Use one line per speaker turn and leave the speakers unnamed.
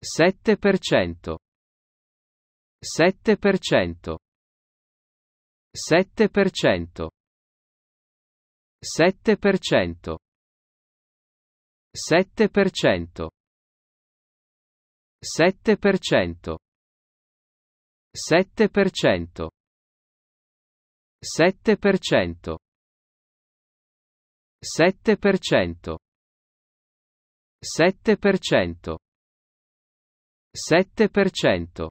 7%. 7%. 7%. 7%. 7%. 7%. 7%. 7%. 7%. 7%. 7%.